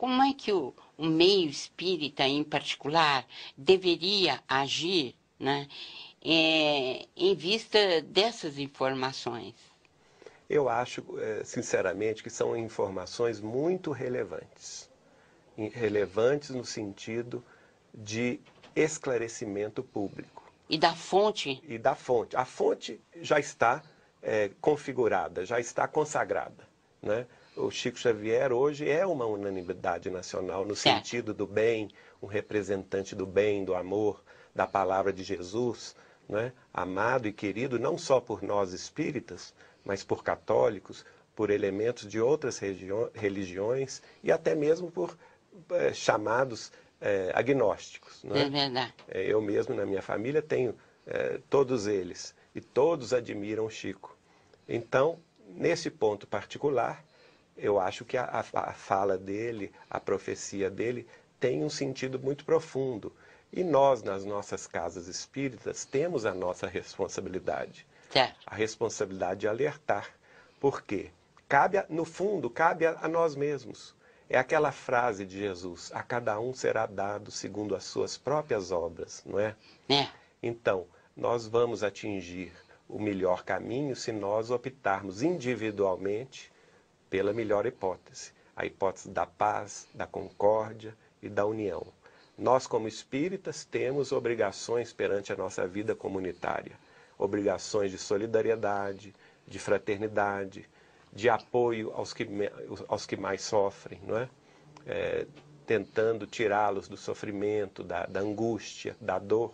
Como é que o, o meio espírita, em particular, deveria agir né, é, em vista dessas informações? Eu acho, é, sinceramente, que são informações muito relevantes relevantes no sentido de esclarecimento público. E da fonte? E da fonte. A fonte já está é, configurada, já está consagrada. Né? o Chico Xavier hoje é uma unanimidade nacional no é. sentido do bem, um representante do bem, do amor, da palavra de Jesus, né? amado e querido não só por nós espíritas, mas por católicos, por elementos de outras religiões e até mesmo por eh, eh, é, chamados é, agnósticos. Né? É verdade. É, eu mesmo, na minha família, tenho é, todos eles e todos admiram Chico. Então, nesse ponto particular, eu acho que a, a, fala dele, a profecia dele, tem um sentido muito profundo. E nós, nas nossas casas espíritas, temos a nossa responsabilidade. Certo. A responsabilidade de alertar. Por quê? Cabe, a, no fundo, cabe a, a nós mesmos. É aquela frase de Jesus: a cada um será dado segundo as suas próprias obras, não é? É. Então, nós vamos atingir o melhor caminho se nós optarmos individualmente pela melhor hipótese, a hipótese da paz, da concórdia e da união. Nós, como espíritas, temos obrigações perante a nossa vida comunitária obrigações de solidariedade, de fraternidade, de apoio aos que, aos que mais sofrem, não é? é tentando tirá-los do sofrimento, da, da angústia, da dor,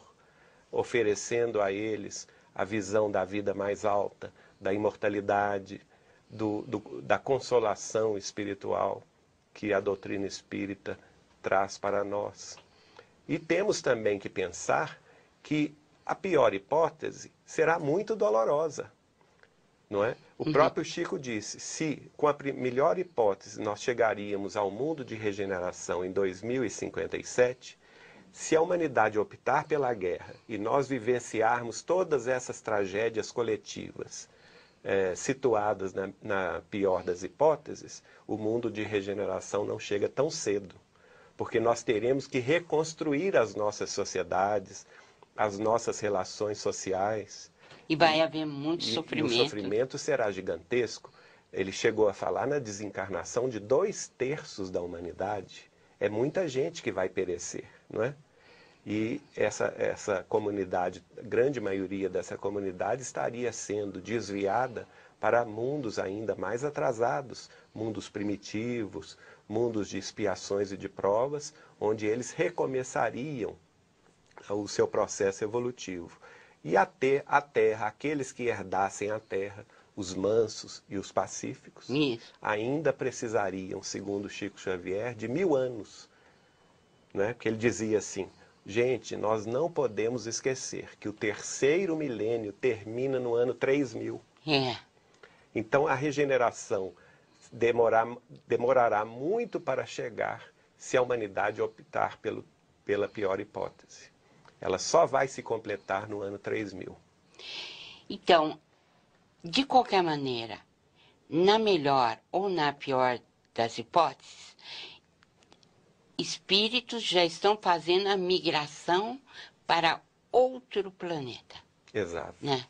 oferecendo a eles a visão da vida mais alta, da imortalidade, do, do, da consolação espiritual que a doutrina espírita traz para nós. E temos também que pensar que a pior hipótese será muito dolorosa. Não é? O uhum. próprio Chico disse: se com a melhor hipótese nós chegaríamos ao mundo de regeneração em 2057, se a humanidade optar pela guerra e nós vivenciarmos todas essas tragédias coletivas é, situadas na, na pior das hipóteses, o mundo de regeneração não chega tão cedo, porque nós teremos que reconstruir as nossas sociedades, as nossas relações sociais. E vai haver muito e, sofrimento. E o sofrimento será gigantesco. Ele chegou a falar na desencarnação de dois terços da humanidade. É muita gente que vai perecer, não é? e essa, essa comunidade, grande maioria dessa comunidade estaria sendo desviada para mundos ainda mais atrasados, mundos primitivos, mundos de expiações e de provas, onde eles recomeçariam o seu processo evolutivo. E até a terra, aqueles que herdassem a terra, os mansos e os pacíficos, Isso. ainda precisariam, segundo Chico Xavier, de mil anos. Né? Porque ele dizia assim: Gente, nós não podemos esquecer que o terceiro milênio termina no ano 3000. É. Então a regeneração demorar, demorará muito para chegar se a humanidade optar pelo, pela pior hipótese. Ela só vai se completar no ano 3000. Então, de qualquer maneira, na melhor ou na pior das hipóteses, espíritos já estão fazendo a migração para outro planeta. Exato. Né?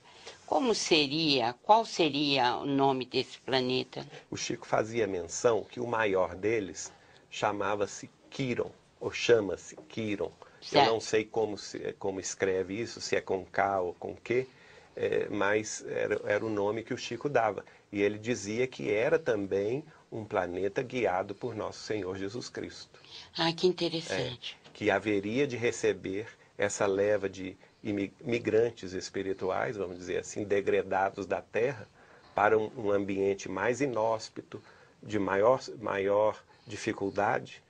Como seria, qual seria o nome desse planeta? O Chico fazia menção que o maior deles chamava-se Quiron, ou chama-se Quiron. Certo. Eu não sei como, se, como escreve isso, se é com K ou com Q, é, mas era, era o nome que o Chico dava. E ele dizia que era também um planeta guiado por nosso Senhor Jesus Cristo. Ah, que interessante. É, que haveria de receber essa leva de imigrantes espirituais, vamos dizer assim, degradados da terra, para um, um ambiente mais inóspito, de maior, maior dificuldade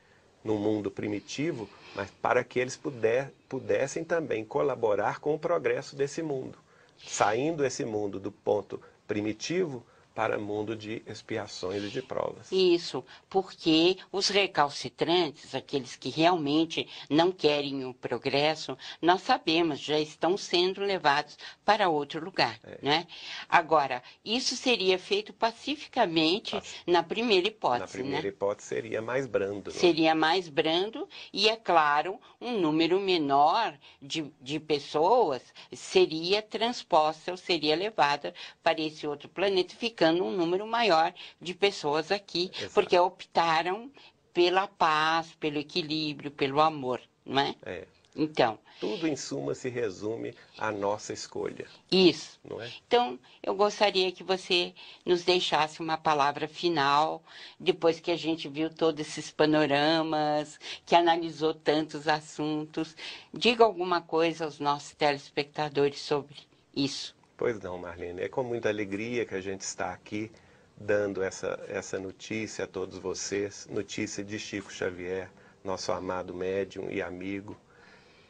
no mundo primitivo, mas para que eles puder, pudessem também colaborar com o progresso desse mundo, saindo esse mundo do ponto primitivo para mundo de expiações e de provas. Isso, porque os recalcitrantes, aqueles que realmente não querem o progresso, nós sabemos, já estão sendo levados para outro lugar. É. Né? Agora, isso seria feito pacificamente na primeira hipótese. Na né? primeira né? hipótese seria mais brando. Né? Seria mais brando e, é claro, um número menor de, de pessoas seria transposta ou seria levada para esse outro planeta, ficando alcançando um número maior de pessoas aqui, Exato. porque optaram pela paz, pelo equilíbrio, pelo amor, não é? é. Então. Tudo, em suma, se resume à nossa escolha. Isso. Não é? Então, eu gostaria que você nos deixasse uma palavra final, depois que a gente viu todos esses panoramas, que analisou tantos assuntos. Diga alguma coisa aos nossos telespectadores sobre isso. Pois não, Marlene. É com muita alegria que a gente está aqui dando essa, essa notícia a todos vocês, notícia de Chico Xavier, nosso amado médium e amigo.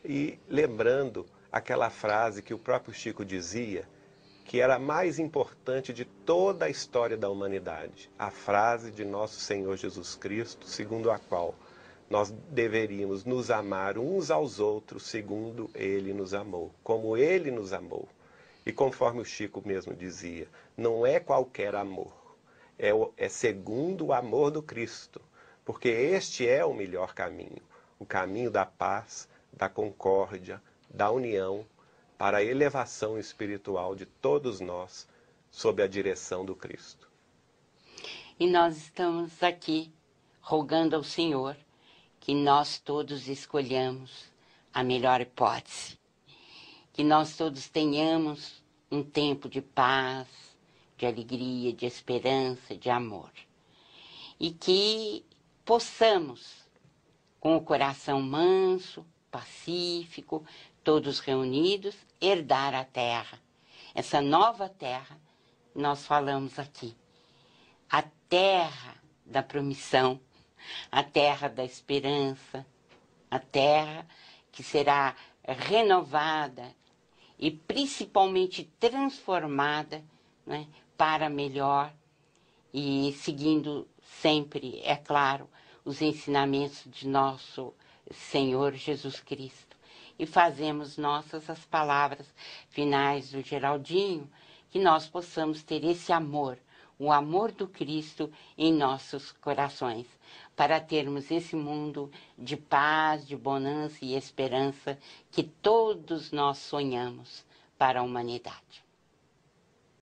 E lembrando aquela frase que o próprio Chico dizia, que era a mais importante de toda a história da humanidade, a frase de nosso Senhor Jesus Cristo, segundo a qual nós deveríamos nos amar uns aos outros segundo ele nos amou, como ele nos amou. E conforme o Chico mesmo dizia, não é qualquer amor, é, o, é segundo o amor do Cristo, porque este é o melhor caminho o caminho da paz, da concórdia, da união, para a elevação espiritual de todos nós, sob a direção do Cristo. E nós estamos aqui rogando ao Senhor que nós todos escolhamos a melhor hipótese que nós todos tenhamos um tempo de paz, de alegria, de esperança, de amor. E que possamos, com o coração manso, pacífico, todos reunidos, herdar a terra. Essa nova terra, nós falamos aqui. A terra da promissão, a terra da esperança, a terra que será renovada e principalmente transformada né, para melhor e seguindo sempre, é claro, os ensinamentos de nosso Senhor Jesus Cristo. E fazemos nossas as palavras finais do Geraldinho, que nós possamos ter esse amor o amor do Cristo em nossos corações, para termos esse mundo de paz, de bonança e esperança que todos nós sonhamos para a humanidade.